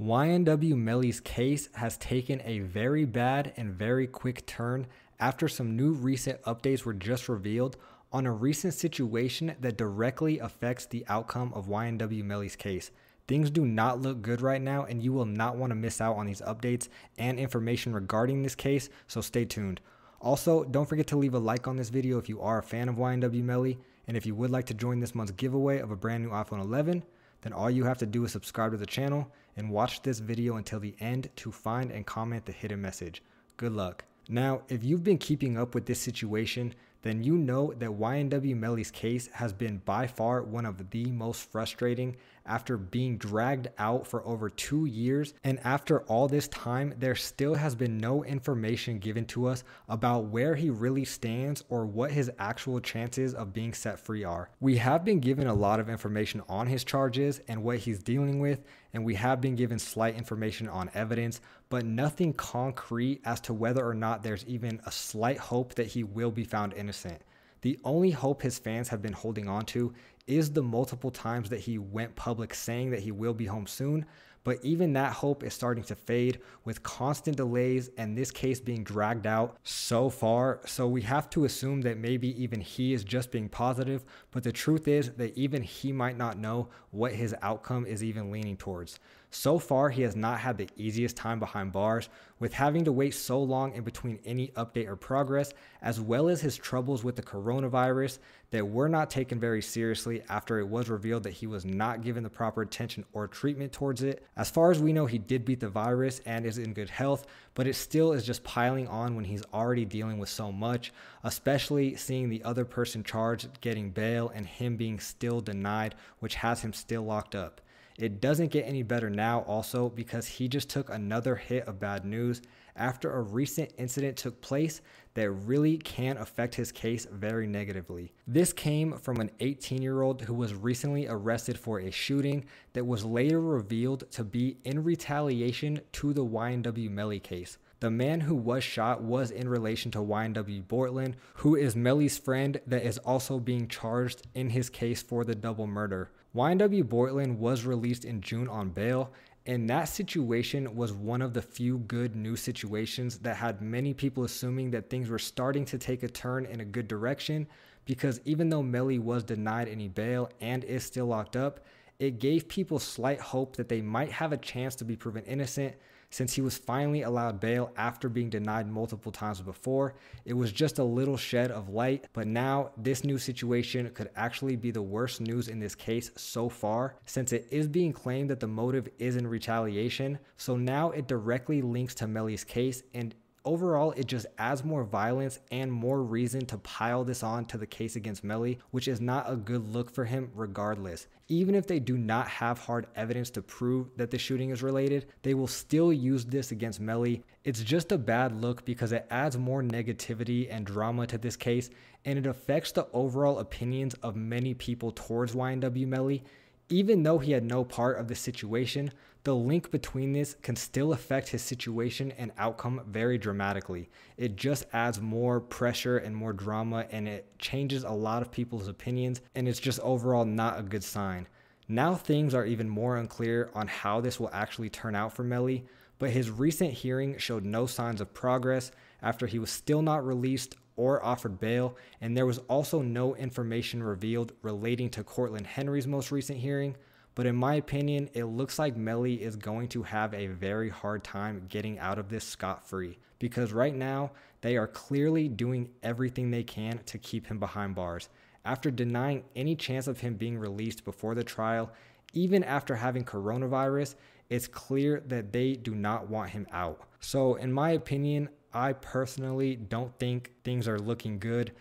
YNW Melly's case has taken a very bad and very quick turn after some new recent updates were just revealed on a recent situation that directly affects the outcome of YNW Melly's case. Things do not look good right now, and you will not want to miss out on these updates and information regarding this case, so stay tuned. Also, don't forget to leave a like on this video if you are a fan of YNW Melly, and if you would like to join this month's giveaway of a brand new iPhone 11, then all you have to do is subscribe to the channel and watch this video until the end to find and comment the hidden message. Good luck. Now, if you've been keeping up with this situation, then you know that YNW Melly's case has been by far one of the most frustrating after being dragged out for over two years. And after all this time, there still has been no information given to us about where he really stands or what his actual chances of being set free are. We have been given a lot of information on his charges and what he's dealing with, and we have been given slight information on evidence, but nothing concrete as to whether or not there's even a slight hope that he will be found innocent. The only hope his fans have been holding on to is the multiple times that he went public saying that he will be home soon, but even that hope is starting to fade with constant delays and this case being dragged out so far. So we have to assume that maybe even he is just being positive, but the truth is that even he might not know what his outcome is even leaning towards. So far, he has not had the easiest time behind bars, with having to wait so long in between any update or progress, as well as his troubles with the coronavirus that were not taken very seriously after it was revealed that he was not given the proper attention or treatment towards it. As far as we know, he did beat the virus and is in good health, but it still is just piling on when he's already dealing with so much, especially seeing the other person charged getting bail and him being still denied, which has him still locked up. It doesn't get any better now, also, because he just took another hit of bad news after a recent incident took place that really can affect his case very negatively. This came from an 18 year old who was recently arrested for a shooting that was later revealed to be in retaliation to the YNW Melly case. The man who was shot was in relation to YNW Bortland, who is Melly's friend that is also being charged in his case for the double murder. YNW Boylan was released in June on bail, and that situation was one of the few good news situations that had many people assuming that things were starting to take a turn in a good direction because even though Melly was denied any bail and is still locked up, it gave people slight hope that they might have a chance to be proven innocent since he was finally allowed bail after being denied multiple times before. It was just a little shed of light, but now this new situation could actually be the worst news in this case so far, since it is being claimed that the motive is in retaliation. So now it directly links to Melly's case and Overall, it just adds more violence and more reason to pile this on to the case against Melly, which is not a good look for him regardless. Even if they do not have hard evidence to prove that the shooting is related, they will still use this against Melly. It's just a bad look because it adds more negativity and drama to this case, and it affects the overall opinions of many people towards YNW Melly even though he had no part of the situation, the link between this can still affect his situation and outcome very dramatically. It just adds more pressure and more drama, and it changes a lot of people's opinions, and it's just overall not a good sign. Now things are even more unclear on how this will actually turn out for Melly, but his recent hearing showed no signs of progress after he was still not released or offered bail, and there was also no information revealed relating to Cortland Henry's most recent hearing. But in my opinion, it looks like Melly is going to have a very hard time getting out of this scot free because right now they are clearly doing everything they can to keep him behind bars. After denying any chance of him being released before the trial, even after having coronavirus, it's clear that they do not want him out. So, in my opinion, I personally don't think things are looking good.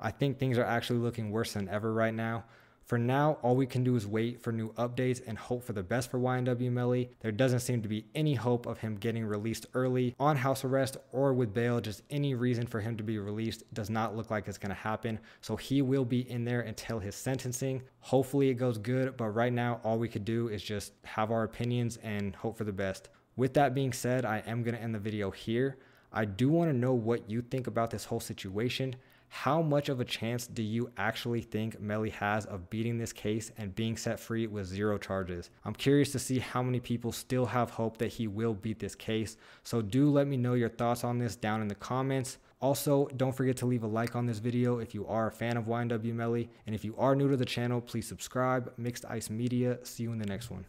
I think things are actually looking worse than ever right now. For now, all we can do is wait for new updates and hope for the best for YNW Melly. There doesn't seem to be any hope of him getting released early on house arrest or with bail. Just any reason for him to be released does not look like it's going to happen. So he will be in there until his sentencing. Hopefully it goes good, but right now all we could do is just have our opinions and hope for the best. With that being said, I am going to end the video here. I do want to know what you think about this whole situation. How much of a chance do you actually think Melly has of beating this case and being set free with zero charges? I'm curious to see how many people still have hope that he will beat this case. So do let me know your thoughts on this down in the comments. Also, don't forget to leave a like on this video if you are a fan of YNW Melly. And if you are new to the channel, please subscribe. Mixed Ice Media. See you in the next one.